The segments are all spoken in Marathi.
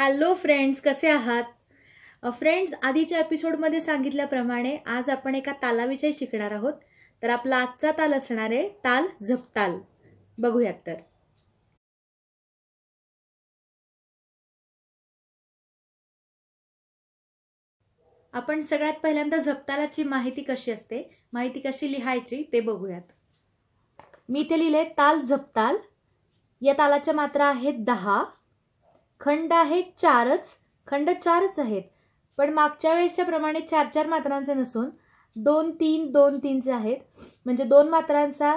हॅलो फ्रेंड्स कसे आहात फ्रेंड्स आधीच्या एपिसोडमध्ये सांगितल्याप्रमाणे आज आपण एका तालाविषयी शिकणार आहोत तर आपला आजचा ताल असणार आहे ताल झपताल बघूयात तर आपण सगळ्यात पहिल्यांदा झपतालाची माहिती कशी असते माहिती कशी लिहायची ते बघूयात मी इथे लिहिले ताल झपताल या तालाच्या मात्रा आहेत दहा खंड आहेत चारच खंड चारच आहेत पण मागच्या वेळेसच्या प्रमाणे चार चार मात्रांचे नसून दोन तीन दोन तीनचे आहेत म्हणजे दोन मात्रांचा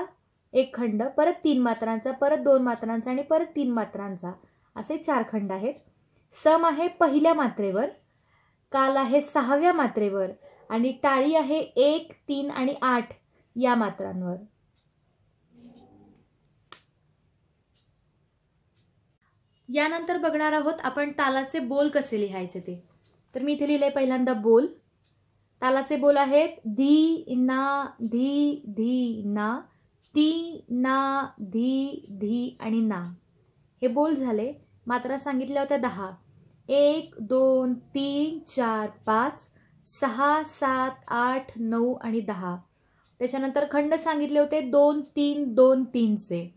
एक खंड परत तीन मात्रांचा परत दोन मात्रांचा आणि परत तीन मात्रांचा असे चार खंड आहेत सम आहे पहिल्या मात्रेवर काल आहे सहाव्या मात्रेवर आणि टाळी आहे एक तीन आणि आठ या मात्रांवर यानंतर बघणार आहोत आपण तालाचे बोल कसे लिहायचे ते तर मी इथे लिहिले पहिल्यांदा बोल तालाचे बोल आहेत धी ना धी धी ना ती ना धी धी आणि ना हे बोल झाले मात्रा सांगितल्या होत्या दहा एक दोन तीन चार पाच सहा सात आठ नऊ आणि दहा त्याच्यानंतर खंड सांगितले होते दोन तीन दोन तीनचे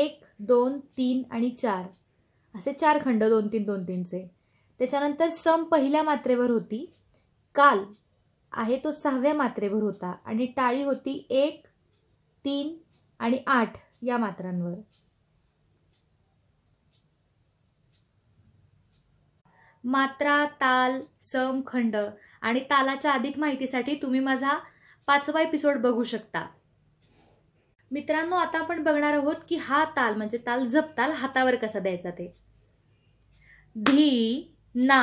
एक दोन तीन आणि चार असे चार खंड दोन तीन दोन तीनचे त्याच्यानंतर सम पहिल्या मात्रेवर होती काल आहे तो सहाव्या मात्रेवर होता आणि टाळी होती एक तीन आणि आठ या मात्रांवर मात्रा ताल सम खंड आणि तालाच्या अधिक माहितीसाठी तुम्ही माझा पाचवा एपिसोड बघू शकता मित्रांनो आता आपण बघणार आहोत की हा ताल म्हणजे ताल जपताल हातावर कसा द्यायचा ते धी ना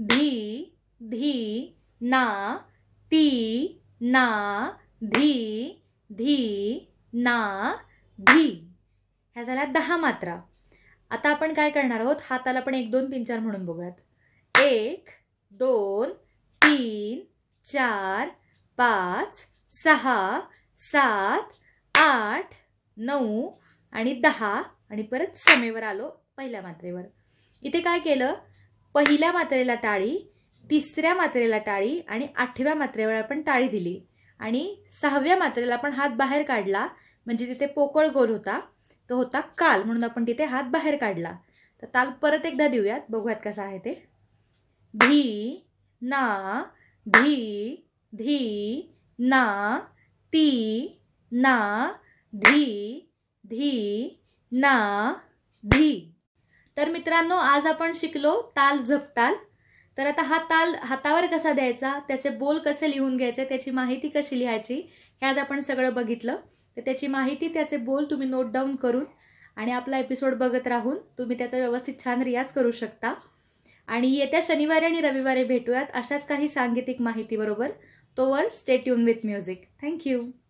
धी धी ना ती ना धी धी ना धी ह्या झाल्या दहा मात्रा आता आपण काय करणार आहोत हाताला पण एक दोन तीन चार म्हणून बघूयात एक दोन तीन चार पाच सहा सात आठ नऊ आणि दहा आणि परत समेवर आलो पहिल्या मात्रेवर इथे काय केलं पहिल्या मात्रेला टाळी तिसऱ्या मात्रेला टाळी आणि आठव्या मात्रेवर आपण टाळी दिली आणि सहाव्या मात्रेला आपण हात बाहेर काढला म्हणजे तिथे पोकळ गोल होता तो होता काल म्हणून आपण तिथे हात बाहेर काढला तर ताल परत एकदा देऊयात बघूयात कसं आहे ते धी ना धी धी ना ती ना धी धी ना धी तर मित्रांनो आज आपण शिकलो ताल झपताल तर आता हा ताल हातावर कसा द्यायचा त्याचे बोल कसे लिहून घ्यायचे त्याची माहिती कशी लिहायची हे आज आपण सगळं बघितलं तर त्याची माहिती त्याचे बोल तुम्ही नोट डाऊन करून आणि आपला एपिसोड बघत राहून तुम्ही त्याचा व्यवस्थित छान रियाज करू शकता आणि येत्या शनिवारी आणि रविवारी भेटूयात अशाच काही सांगीतिक माहितीबरोबर तोवर stay tuned with music thank you